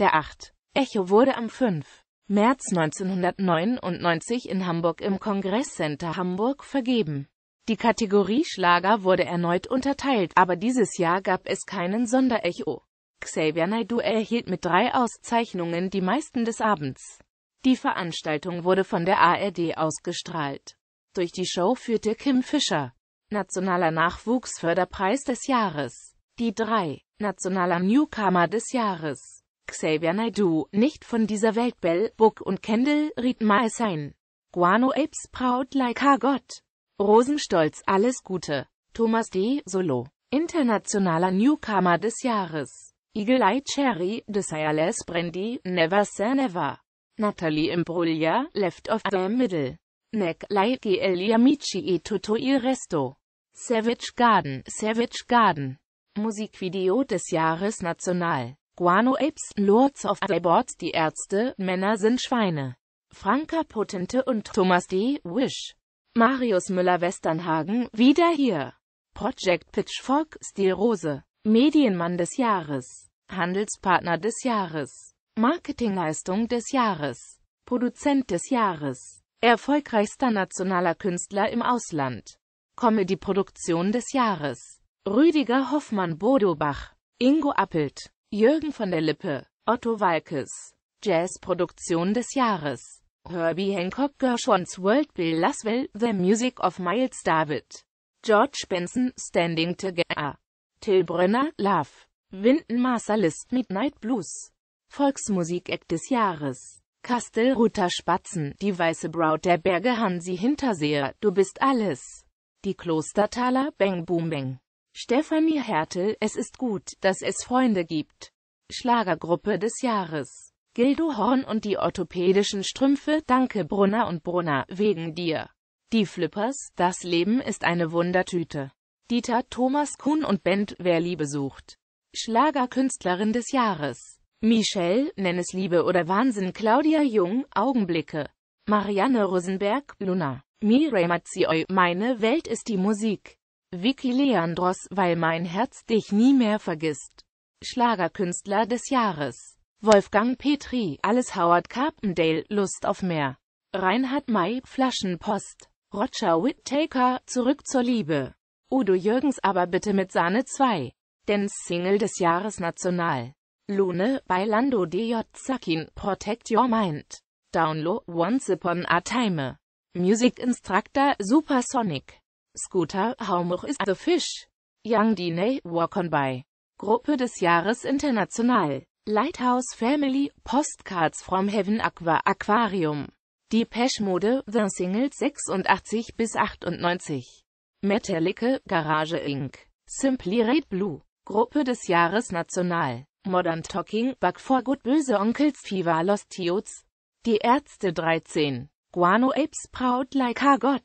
der 8. Echo wurde am 5. März 1999 in Hamburg im Kongresscenter Hamburg vergeben. Die Kategorie Schlager wurde erneut unterteilt, aber dieses Jahr gab es keinen Sonderecho. Xavier Naidu erhielt mit drei Auszeichnungen die meisten des Abends. Die Veranstaltung wurde von der ARD ausgestrahlt. Durch die Show führte Kim Fischer. Nationaler Nachwuchsförderpreis des Jahres. Die drei. Nationaler Newcomer des Jahres. Xavier Naidoo, nicht von dieser Welt Bell, Book und Kendall, Reed My Sign. Guano Apes Proud Like Our God. Rosenstolz Alles Gute. Thomas D. Solo. Internationaler Newcomer des Jahres. Eagle Eye Cherry, Desireless Brandy, Never Say Never. Natalie Imbruglia, Left of the Middle. Neck Like Eli Amici e tutto il resto. Savage Garden, Savage Garden. Musikvideo des Jahres National. Guano Apes, Lords of the Boards, die Ärzte, Männer sind Schweine. Franka Potente und Thomas D. Wish. Marius Müller-Westernhagen, wieder hier. Project Pitchfork, Stil Rose. Medienmann des Jahres. Handelspartner des Jahres. Marketingleistung des Jahres. Produzent des Jahres. Erfolgreichster nationaler Künstler im Ausland. Comedy-Produktion des Jahres. Rüdiger Hoffmann Bodobach. Ingo Appelt. Jürgen von der Lippe, Otto Walkes, Jazzproduktion des Jahres, Herbie Hancock Gershons World Bill Laswell, The Music of Miles David, George Benson, Standing Together, Till Brönner, Love, Winden Marsalist Midnight Blues, Volksmusik-Eck des Jahres, Kastelruther Spatzen, Die Weiße Braut der Berge Hansi Hinterseher, Du bist alles, Die Klostertaler, Bang Boom Bang. Stefanie Hertel, es ist gut, dass es Freunde gibt. Schlagergruppe des Jahres. Gildo Horn und die orthopädischen Strümpfe, danke Brunner und Brunner, wegen dir. Die Flippers, das Leben ist eine Wundertüte. Dieter, Thomas Kuhn und Bent, wer Liebe sucht. Schlagerkünstlerin des Jahres. Michelle, nenn es Liebe oder Wahnsinn, Claudia Jung, Augenblicke. Marianne Rosenberg, Luna. Mireille Mazzioi, meine Welt ist die Musik. Vicky Leandros, weil mein Herz dich nie mehr vergisst. Schlagerkünstler des Jahres. Wolfgang Petri, alles Howard Carpendale, Lust auf mehr. Reinhard May, Flaschenpost. Roger Whittaker, zurück zur Liebe. Udo Jürgens aber bitte mit Sahne 2. Dance Single des Jahres national. Lune, bei Lando DJ Zakin, Protect Your Mind. Download, Once Upon a Time. Music Instructor, Supersonic. Scooter, How Much Is the Fish? Young Diney, Walk On By. Gruppe des Jahres international. Lighthouse Family, Postcards from Heaven Aqua Aquarium. Die Peschmode, The Singles 86 bis 98. Metallica, Garage Inc. Simply Red Blue. Gruppe des Jahres national. Modern Talking, Back for Good Böse Onkels Fever Lost Youths. Die Ärzte 13. Guano Apes Proud Like a God.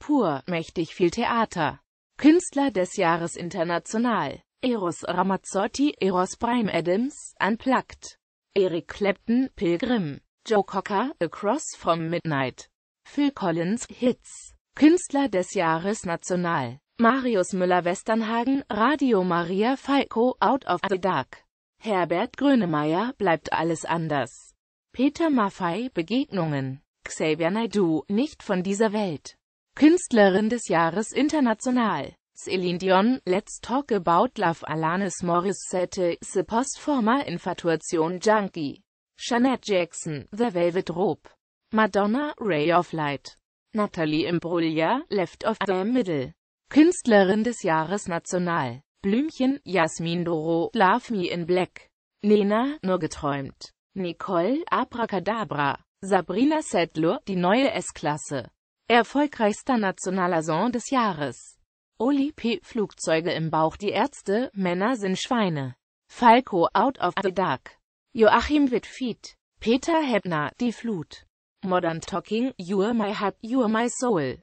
Pur, mächtig viel Theater. Künstler des Jahres international. Eros Ramazzotti, Eros Prime Adams, Unplugged. Eric Clapton, Pilgrim. Joe Cocker, Across from Midnight. Phil Collins, Hits. Künstler des Jahres national. Marius Müller-Westernhagen, Radio Maria Falco, Out of the Dark. Herbert Grönemeyer, Bleibt alles anders. Peter Maffei, Begegnungen. Xavier Naidoo, Nicht von dieser Welt. Künstlerin des Jahres international. Céline Dion, Let's Talk About Love Alanis Morissette, Se Postformer Infatuation Junkie. Jeanette Jackson, The Velvet Rope. Madonna, Ray of Light. Natalie Imbruglia, Left of the Middle. Künstlerin des Jahres national. Blümchen, Jasmin Doro, Love Me in Black. Nena, Nur geträumt. Nicole, Abracadabra. Sabrina Settler, die neue S-Klasse. Erfolgreichster nationaler Song des Jahres. Oli P. Flugzeuge im Bauch Die Ärzte, Männer sind Schweine. Falco Out of the Dark. Joachim Wittfied. Peter Hebner, Die Flut. Modern Talking, You're My Heart, You're My Soul.